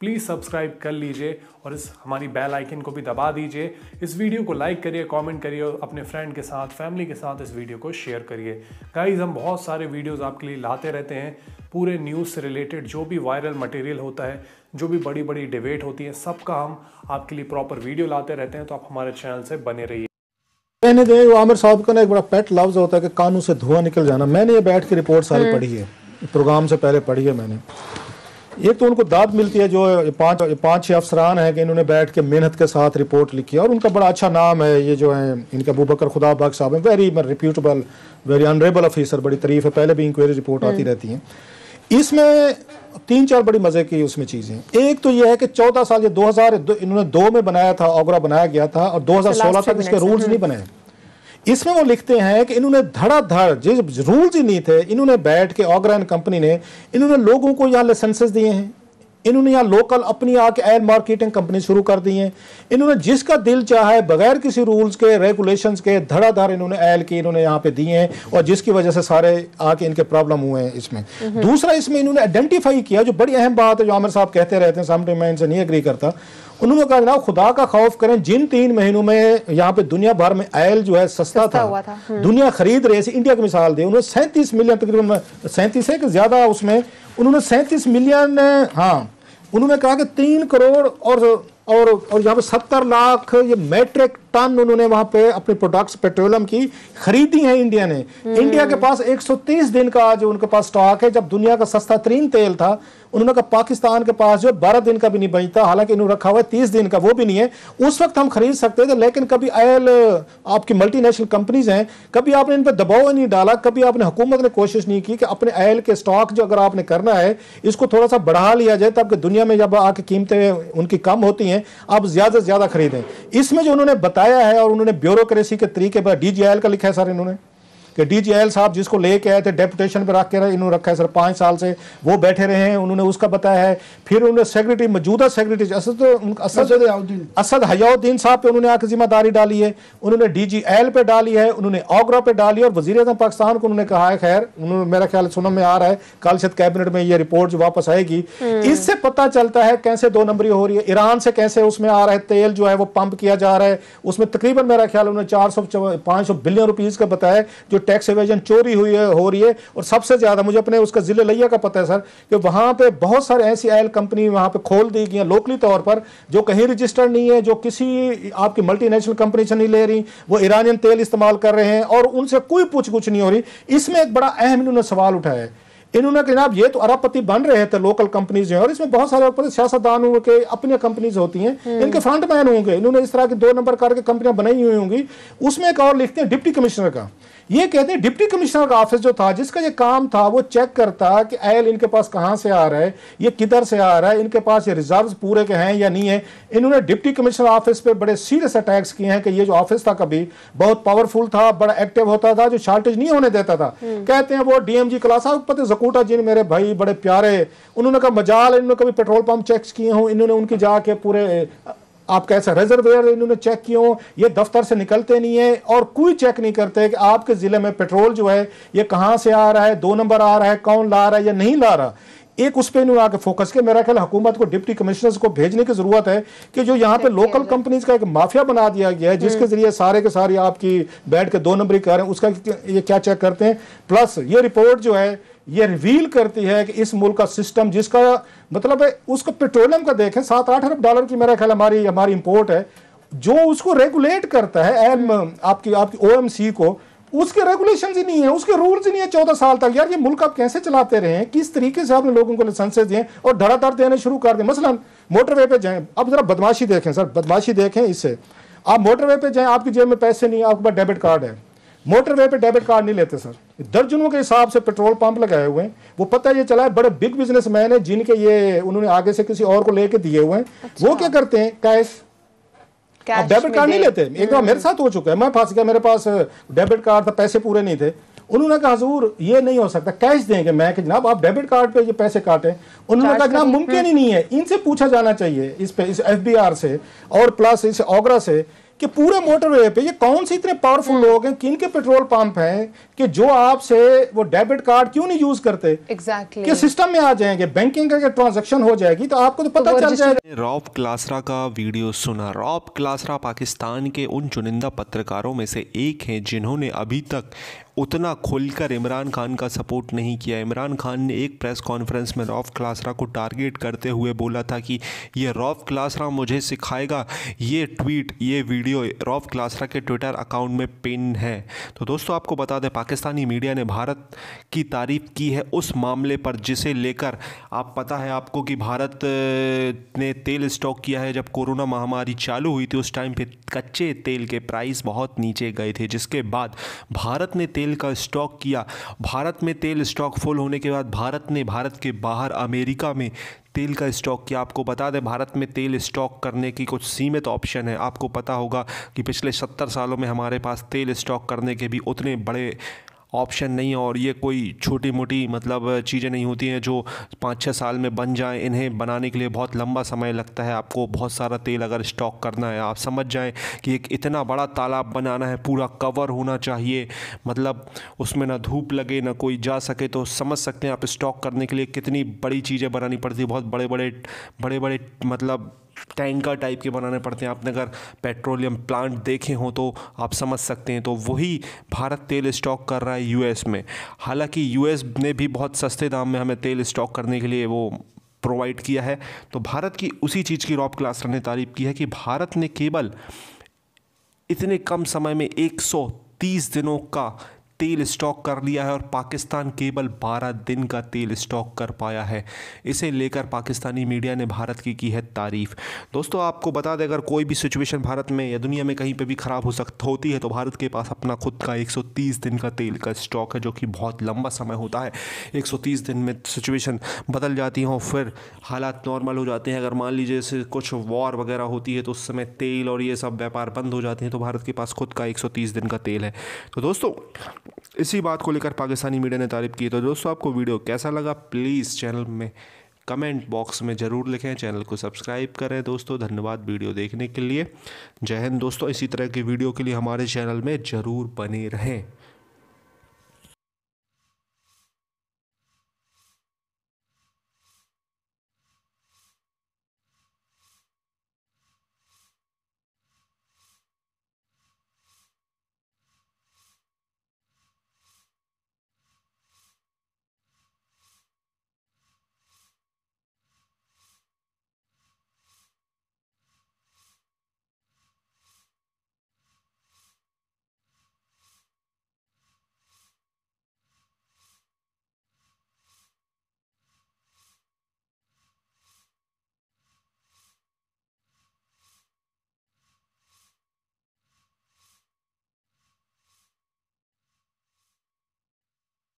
Please subscribe कर लीजिए और इस हमारी बेल आइकन को भी दबा दीजिए इस वीडियो को लाइक करिए कमेंट करिए और अपने फ्रेंड के साथ फैमिली के साथ इस वीडियो को शेयर करिए गाइज हम बहुत सारे वीडियोज़ आपके लिए लाते रहते हैं पूरे न्यूज़ से रिलेटेड जो भी वायरल मटेरियल होता है जो भी बड़ी बड़ी डिबेट होती है सबका हम आपके लिए प्रॉपर वीडियो लाते रहते हैं तो आप हमारे चैनल से बने रहिए मैंने जो है आमिर साहब का ना एक बड़ा पेट लफ्ज होता है कि कानों से धुआं निकल जाना मैंने ये बैठ के रिपोर्ट सारी हम्म। पढ़ी है प्रोग्राम से पहले पढ़ी है मैंने एक तो उनको दाद मिलती है जो पांच पांच छह अफसरान हैं कि इन्होंने बैठ के मेहनत के साथ रिपोर्ट लिखी है और उनका बड़ा अच्छा नाम है ये जो है इनका अबू बकर खुदा बाग साहब हैं very reputable very honourable officer बड़ी तरीफ है पहले भी इंक्वायरी रिपोर्ट आती हम्म। रहती हैं इसमें तीन चार बड़ी मज़े की उसमें चीज़ें एक तो यह है कि चौदह साल ये दो हजार इन्होंने दो में बनाया था ओगरा बनाया गया था और अच्छा, दो हजार सोलह तक इसके रूल्स हम्म। नहीं बने इसमें वो लिखते हैं कि इन्होंने धड़ाधड़ जिस रूल्स ही नहीं थे इन्होंने बैठ के ऑगरा कंपनी ने इन्होंने लोगों को यहाँ लाइसेंसेस दिए हैं इन्होंने यहाँ लोकल अपनी आके एयर मार्केटिंग कंपनी शुरू कर दी है इन्होंने जिसका दिल चाहे बगैर किसी रूल्स के रेगुलेशंस के धड़ाधड़ इन्होंने एल की इन्होंने यहाँ पे दिए हैं और जिसकी वजह से सारे आके इनके प्रॉब्लम हुए हैं इसमें हम्म। दूसरा इसमें इन्होंने आइडेंटिफाई किया जो बड़ी अहम बात है जो आमिर साहब कहते रहते हैं सामने मैं इनसे नहीं एग्री करता उन्होंने कहा जनाब खुदा का खौफ करें जिन तीन महीनों में यहाँ पे दुनिया भर में आयल जो है सस्ता, था, था। हम्म। दुनिया खरीद रहे थे इंडिया की मिसाल दी उन्होंने सैंतीस मिलियन तकरीबन सैंतीस है कि ज्यादा उसमें उन्होंने सैंतीस मिलियन हाँ उन्होंने कहा कि तीन करोड़ और और और यहाँ पे सत्तर लाख ये मैट्रिक टन उन्होंने वहां पे अपने प्रोडक्ट्स पेट्रोलियम की खरीदी है इंडिया ने इंडिया हम्म। के पास 130 दिन का जो उनके पास स्टॉक है जब दुनिया का सस्ता तरीन तेल था उन्होंने कहा पाकिस्तान के पास जो बारह दिन का भी नहीं बचता हालांकि इन्होंने रखा हुआ है तीस दिन का वो भी नहीं है उस वक्त हम खरीद सकते थे लेकिन कभी आयल आपकी मल्टीनेशनल कंपनीज हैं कभी आपने इन पर दबाव नहीं डाला कभी आपने हुकूमत ने कोशिश नहीं की कि अपने आयल के स्टॉक जो अगर आपने करना है इसको थोड़ा सा बढ़ा लिया जाए तब दुनिया में जब आके कीमतें उनकी कम होती हैं आप ज़्यादा से ज़्यादा खरीदें इसमें जो उन्होंने बताया आया है और उन्होंने ब्यूरोक्रेसी के तरीके पर डीजीआईएल का लिखा है सर इन्होंने कि डीजीएल साहब जिसको लेके आए थे डेपुटेशन पर रख के इन्होंने रखा है सर पाँच साल से वो बैठे रहे हैं उन्होंने उसका बताया है फिर उन्होंने सेक्रेटरी मौजूदा सेक्रेटरी असद असद असद हयाउद्दीन साहब पे उन्होंने आकर जिम्मेदारी डाली है उन्होंने डी जी एल पे डाली है उन्होंने आगरा पे डाली और वजी अजम पाकिस्तान को उन्होंने कहा है खैर उन्होंने मेरा ख्याल सुनम में आ रहा है कल शायद कैबिनेट में ये रिपोर्ट जो वापस आएगी हम्म। इससे पता चलता है कैसे दो नंबरी हो रही है ईरान से कैसे उसमें आ रहा है तेल जो है वो पंप किया जा रहा है उसमें तकरीबन मेरा ख्याल उन्होंने चार सौ पाँच सौ बिलियन रुपीज़ का बताया जो टैक्स एवेजन चोरी हुई है हो रही है और सबसे ज़्यादा मुझे अपने उसका ज़िले लैया का पता है सर कि वहां पे बहुत सारे ऐसी आयल कंपनी वहां पे खोल दी गई हैं लोकली तौर पर जो कहीं रजिस्टर्ड नहीं है जो किसी आपकी मल्टीनेशनल कंपनी से नहीं ले रही वो ईरानियन तेल इस्तेमाल कर रहे हैं और उनसे कोई पूछ गुछ नहीं हो रही इसमें एक बड़ा अहम इन्होंने सवाल उठाया है इन्होंने कहा जनाब ये तो अरबपति बन रहे थे लोकल कंपनीज हैं और इसमें बहुत सारे अरबपति सियासतदान के अपनी कंपनीज होती हैं हम्म। इनके फ्रंट मैन होंगे इन्होंने इस तरह की दो नंबर करके कंपनियां बनाई हुई होंगी उसमें एक और लिखते हैं डिप्टी कमिश्नर का ये कहते हैं डिप्टी कमिश्नर का ऑफिस जो था जिसका ये काम था वो चेक करता कि एल इनके पास कहाँ से आ रहा है ये किधर से आ रहा है इनके पास ये रिजर्व पूरे के हैं या नहीं है इन्होंने डिप्टी कमिश्नर ऑफिस पे बड़े सीरियस अटैक्स किए हैं कि ये जो ऑफिस था कभी बहुत पावरफुल था बड़ा एक्टिव होता था जो शार्टेज नहीं होने देता था हम्म। कहते हैं वो डीएमजी क्लास सकूटा जिन मेरे भाई बड़े प्यारे उन्होंने कहा मजाल इन्होंने कभी पेट्रोल पंप चेक किए हों इन्होंने उनकी जाके पूरे आपका ऐसा रिजर्वेयर इन्होंने चेक किए हों ये दफ्तर से निकलते नहीं है और कोई चेक नहीं करते कि आपके ज़िले में पेट्रोल जो है ये कहाँ से आ रहा है दो नंबर आ रहा है कौन ला रहा है या नहीं ला रहा एक उस पर इन्होंने आके फोकस किया मेरा ख्याल हुकूमत को डिप्टी कमिश्नर्स को भेजने की जरूरत है कि जो यहाँ पे लोकल कंपनीज का एक माफिया बना दिया गया है जिसके हम्म। जरिए सारे के सारे आपकी बैठ के दो नंबरी कर रहे हैं उसका ये क्या चेक करते हैं प्लस ये रिपोर्ट जो है ये रिवील करती है कि इस मुल्क का सिस्टम जिसका मतलब है उसको पेट्रोलियम का देखें सात आठ अरब डॉलर की मेरा ख्याल हमारी हमारी इंपोर्ट है जो उसको रेगुलेट करता है एम आपकी आपकी सी को उसके रेगुलेशन ही नहीं है उसके रूल्स ही नहीं है चौदह साल तक यार ये मुल्क आप कैसे चलाते रहे हैं किस तरीके से आपने लोगों को लाइसेंसेज दिए और धड़ाधड़ देने शुरू कर दें मसलन मोटरवे पे जाएं अब जरा बदमाशी देखें सर बदमाशी देखें इससे आप मोटरवे पे जाएं आपकी जेब में पैसे नहीं है आपके पास डेबिट कार्ड है मोटरवे पे डेबिट कार्ड नहीं लेते सर दर्जनों के हिसाब से पेट्रोल पंप लगाए हुए हैं वो पता ये चला है बड़े बिग बिजनेसमैन है जिनके ये उन्होंने आगे से किसी और को लेके दिए हुए हैं अच्छा। वो क्या करते हैं कैश अब डेबिट कार्ड नहीं लेते एक बार मेरे साथ हो चुका है मैं फंस गया मेरे पास डेबिट कार्ड था पैसे पूरे नहीं थे उन्होंने कहा हजूर ये नहीं हो सकता कैश देंगे मैं कि जनाब आप डेबिट कार्ड पे ये पैसे काटे उन्होंने कहा जनाब मुमकिन ही हम्म। नहीं है इनसे पूछा जाना चाहिए इस पे इस एफबीआर से और प्लस इस ओगरा से कि पूरे मोटरवे पे ये कौन से इतने पावरफुल हम्म। लोग हैं किन के पेट्रोल पंप हैं कि जो आपसे वो डेबिट कार्ड क्यों नहीं यूज करते exactly. कि सिस्टम में आ जाएंगे बैंकिंग का ट्रांजेक्शन हो जाएगी तो आपको तो पता चल जाएगा रॉब क्लासरा का वीडियो सुना रॉब क्लासरा पाकिस्तान के उन चुनिंदा पत्रकारों में से एक है जिन्होंने अभी तक उतना खुलकर इमरान खान का सपोर्ट नहीं किया इमरान खान ने एक प्रेस कॉन्फ्रेंस में रॉफ क्लासरा को टारगेट करते हुए बोला था कि ये रॉफ क्लासरा मुझे सिखाएगा ये ट्वीट ये वीडियो रॉफ क्लासरा के ट्विटर अकाउंट में पिन है तो दोस्तों आपको बता दें पाकिस्तानी मीडिया ने भारत की तारीफ की है उस मामले पर जिसे लेकर आप पता है आपको कि भारत ने तेल स्टॉक किया है जब कोरोना महामारी चालू हुई थी उस टाइम पर कच्चे तेल के प्राइस बहुत नीचे गए थे जिसके बाद भारत ने तेल तेल का स्टॉक किया भारत में तेल स्टॉक फुल होने के बाद भारत ने भारत के बाहर अमेरिका में तेल का स्टॉक किया आपको बता दें भारत में तेल स्टॉक करने की कुछ सीमित ऑप्शन है आपको पता होगा कि पिछले सत्तर सालों में हमारे पास तेल स्टॉक करने के भी उतने बड़े ऑप्शन नहीं है और ये कोई छोटी मोटी मतलब चीज़ें नहीं होती हैं जो पाँच छः साल में बन जाएँ इन्हें बनाने के लिए बहुत लंबा समय लगता है आपको बहुत सारा तेल अगर स्टॉक करना है आप समझ जाएँ कि एक इतना बड़ा तालाब बनाना है पूरा कवर होना चाहिए मतलब उसमें ना धूप लगे ना कोई जा सके तो समझ सकते हैं आप स्टॉक करने के लिए कितनी बड़ी चीज़ें बनानी पड़ती है बहुत बड़े बड़े बड़े बड़े मतलब टैंकर टाइप के बनाने पड़ते हैं आपने अगर पेट्रोलियम प्लांट देखे हों तो आप समझ सकते हैं तो वही भारत तेल स्टॉक कर रहा है यूएस में हालांकि यूएस ने भी बहुत सस्ते दाम में हमें तेल स्टॉक करने के लिए वो प्रोवाइड किया है तो भारत की उसी चीज़ की रॉप क्लास्टर ने तारीफ की है कि भारत ने केवल इतने कम समय में 130 दिनों का तेल स्टॉक कर लिया है और पाकिस्तान केवल 12 दिन का तेल स्टॉक कर पाया है इसे लेकर पाकिस्तानी मीडिया ने भारत की की है तारीफ दोस्तों आपको बता दें अगर कोई भी सिचुएशन भारत में या दुनिया में कहीं पर भी ख़राब हो सक होती है तो भारत के पास अपना खुद का 130 दिन का तेल का स्टॉक है जो कि बहुत लंबा समय होता है एक दिन में सिचुएशन बदल जाती और फिर हालात नॉर्मल हो जाते हैं अगर मान लीजिए जैसे कुछ वॉर वगैरह होती है तो उस समय तेल और ये सब व्यापार बंद हो जाते हैं तो भारत के पास खुद का एक दिन का तेल है तो दोस्तों इसी बात को लेकर पाकिस्तानी मीडिया ने तारीफ की तो दोस्तों आपको वीडियो कैसा लगा प्लीज़ चैनल में कमेंट बॉक्स में ज़रूर लिखें चैनल को सब्सक्राइब करें दोस्तों धन्यवाद वीडियो देखने के लिए जय हिंद दोस्तों इसी तरह की वीडियो के लिए हमारे चैनल में ज़रूर बने रहें